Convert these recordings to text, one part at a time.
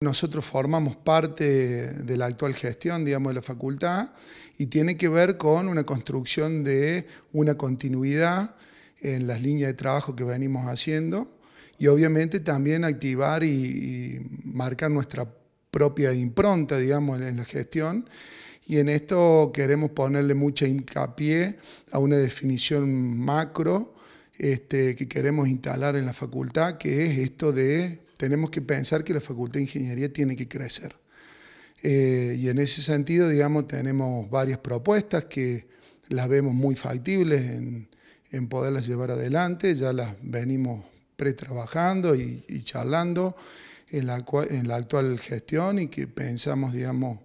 Nosotros formamos parte de la actual gestión, digamos, de la facultad y tiene que ver con una construcción de una continuidad en las líneas de trabajo que venimos haciendo y obviamente también activar y, marcar nuestra propia impronta, digamos, en la gestión. Y en esto queremos ponerle mucha hincapié a una definición macro este, que queremos instalar en la facultad, que es esto de tenemos que pensar que la Facultad de Ingeniería tiene que crecer. Eh, y en ese sentido, digamos, tenemos varias propuestas que las vemos muy factibles en, poderlas llevar adelante, ya las venimos pretrabajando y, charlando en la, actual gestión y que pensamos, digamos,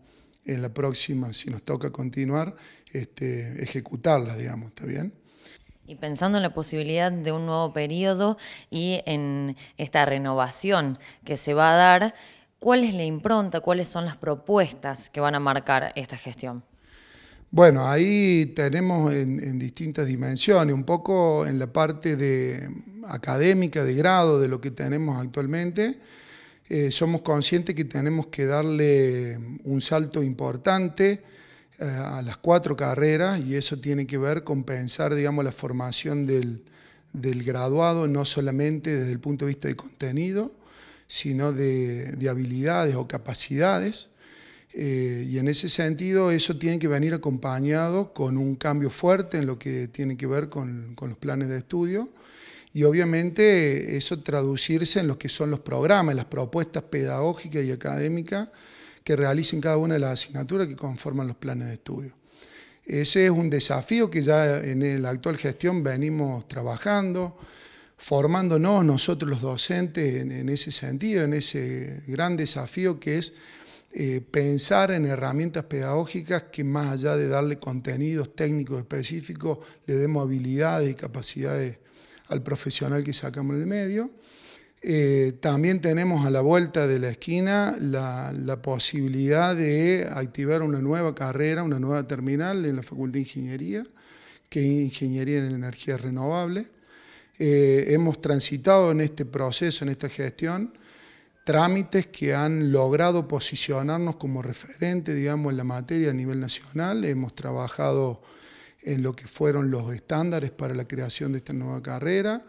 en la próxima, si nos toca continuar, este, ejecutarlas, digamos, ¿está bien? Y pensando en la posibilidad de un nuevo periodo y en esta renovación que se va a dar, ¿cuál es la impronta, cuáles son las propuestas que van a marcar esta gestión? Bueno, ahí tenemos en, distintas dimensiones, un poco en la parte de académica, de grado, de lo que tenemos actualmente. Eh, somos conscientes que tenemos que darle un salto importante eh, a las cuatro carreras y eso tiene que ver con pensar, digamos, la formación del, del graduado, no solamente desde el punto de vista de contenido, sino de, de habilidades o capacidades. Eh, y en ese sentido, eso tiene que venir acompañado con un cambio fuerte en lo que tiene que ver con, con los planes de estudio y obviamente eso traducirse en lo que son los programas, las propuestas pedagógicas y académicas que realicen cada una de las asignaturas que conforman los planes de estudio. Ese es un desafío que ya en la actual gestión venimos trabajando, formándonos nosotros los docentes en, ese sentido, en ese gran desafío que es eh, pensar en herramientas pedagógicas que más allá de darle contenidos técnicos específicos, le demos habilidades y capacidades al profesional que sacamos de medio. Eh, también tenemos a la vuelta de la esquina la, posibilidad de activar una nueva carrera, una nueva terminal en la Facultad de Ingeniería, que es Ingeniería en Energía Renovable. Eh, hemos transitado en este proceso, en esta gestión, trámites que han logrado posicionarnos como referente, digamos, en la materia a nivel nacional. Hemos trabajado en lo que fueron los estándares para la creación de esta nueva carrera.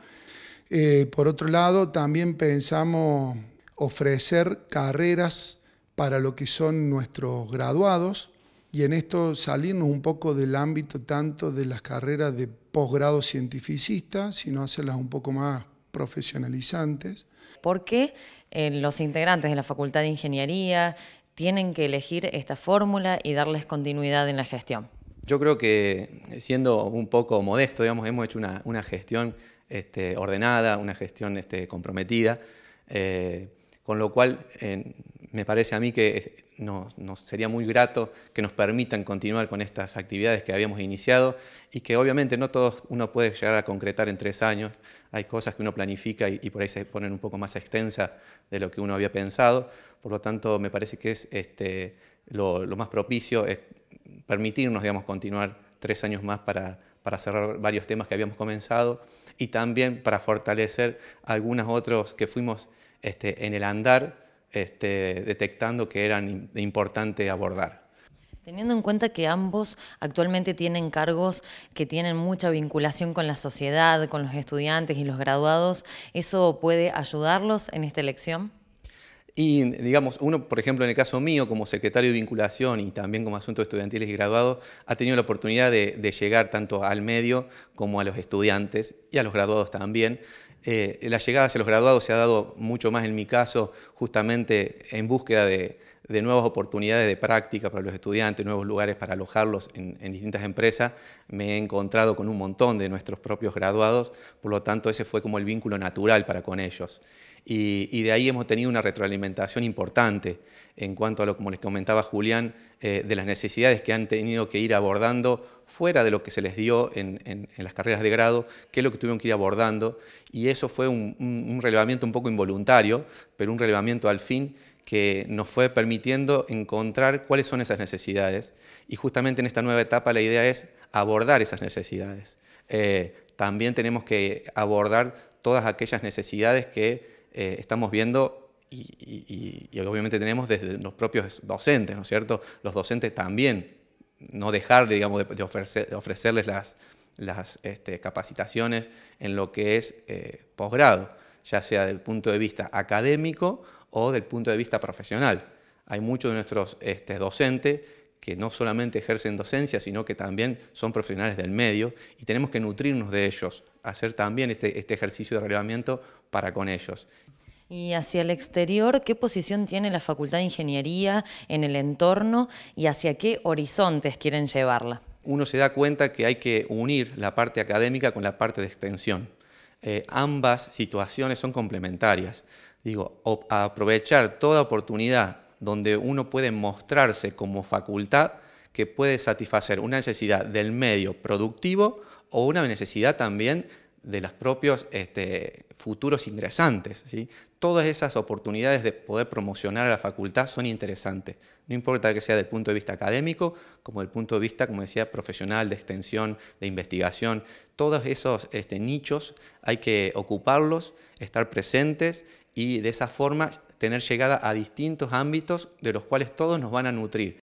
Eh, por otro lado, también pensamos ofrecer carreras para lo que son nuestros graduados y en esto salirnos un poco del ámbito tanto de las carreras de posgrado cientificista, sino hacerlas un poco más profesionalizantes. ¿Por qué eh, los integrantes de la Facultad de Ingeniería tienen que elegir esta fórmula y darles continuidad en la gestión? Yo creo que, siendo un poco modesto, digamos, hemos hecho una gestión este, ordenada, una gestión este, comprometida, eh, con lo cual eh, me parece a mí que este, nos, sería muy grato que nos permitan continuar con estas actividades que habíamos iniciado y que obviamente no todos uno puede llegar a concretar en tres años, hay cosas que uno planifica y, por ahí se ponen un poco más extensas de lo que uno había pensado, por lo tanto me parece que es lo, lo más propicio es permitirnos digamos, continuar tres años más para para cerrar varios temas que habíamos comenzado y también para fortalecer algunos otros que fuimos este, en el andar este, detectando que eran importantes abordar. Teniendo en cuenta que ambos actualmente tienen cargos que tienen mucha vinculación con la sociedad, con los estudiantes y los graduados, ¿eso puede ayudarlos en esta elección? Y, digamos, uno, por ejemplo, en el caso mío, como secretario de vinculación y también como asuntos estudiantiles y graduados, ha tenido la oportunidad de, llegar tanto al medio como a los estudiantes y a los graduados también. Eh, la llegada hacia los graduados se ha dado mucho más en mi caso, justamente en búsqueda de, nuevas oportunidades de práctica para los estudiantes, nuevos lugares para alojarlos en, distintas empresas. Me he encontrado con un montón de nuestros propios graduados, por lo tanto ese fue como el vínculo natural para con ellos. Y, y de ahí hemos tenido una retroalimentación importante en cuanto a lo como les comentaba Julián, eh, de las necesidades que han tenido que ir abordando fuera de lo que se les dio en, las carreras de grado, qué es lo que tuvieron que ir abordando, y eso fue un, relevamiento un poco involuntario, pero un relevamiento al fin que nos fue permitiendo encontrar cuáles son esas necesidades, y justamente en esta nueva etapa la idea es abordar esas necesidades. Eh, también tenemos que abordar todas aquellas necesidades que eh, estamos viendo y, obviamente tenemos desde los propios docentes, ¿no es cierto? Los docentes también, no dejar de, ofrecerles las, este, capacitaciones en lo que es eh, posgrado, ya sea del punto de vista académico o del punto de vista profesional. Hay muchos de nuestros este, docentes que no solamente ejercen docencia, sino que también son profesionales del medio y tenemos que nutrirnos de ellos, hacer también este, este ejercicio de relevamiento para con ellos. Y hacia el exterior, ¿qué posición tiene la Facultad de Ingeniería en el entorno y hacia qué horizontes quieren llevarla? Uno se da cuenta que hay que unir la parte académica con la parte de extensión. Eh, ambas situaciones son complementarias. Digo, aprovechar toda oportunidad donde uno puede mostrarse como facultad que puede satisfacer una necesidad del medio productivo o una necesidad también de los propios este, futuros ingresantes. ¿sí? Todas esas oportunidades de poder promocionar a la facultad son interesantes, no importa que sea del punto de vista académico, como del punto de vista, como decía, profesional, de extensión, de investigación. Todos esos este, nichos hay que ocuparlos, estar presentes y de esa forma tener llegada a distintos ámbitos de los cuales todos nos van a nutrir.